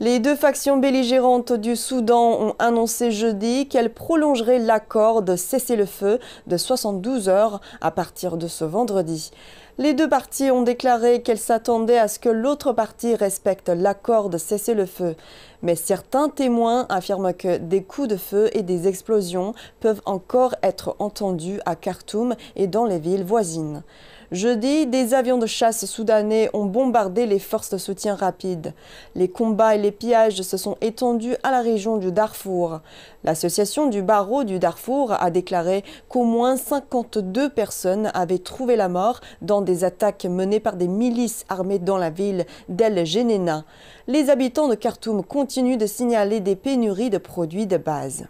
Les deux factions belligérantes du Soudan ont annoncé jeudi qu'elles prolongeraient l'accord de cessez-le-feu de 72 heures à partir de ce vendredi. Les deux parties ont déclaré qu'elles s'attendaient à ce que l'autre partie respecte l'accord de cessez-le-feu. Mais certains témoins affirment que des coups de feu et des explosions peuvent encore être entendus à Khartoum et dans les villes voisines. Jeudi, des avions de chasse soudanais ont bombardé les forces de soutien rapide. Les combats et les pillages se sont étendus à la région du Darfour. L'association du barreau du Darfour a déclaré qu'au moins 52 personnes avaient trouvé la mort dans des attaques menées par des milices armées dans la ville d'El Genena. Les habitants de Khartoum continuent de signaler des pénuries de produits de base.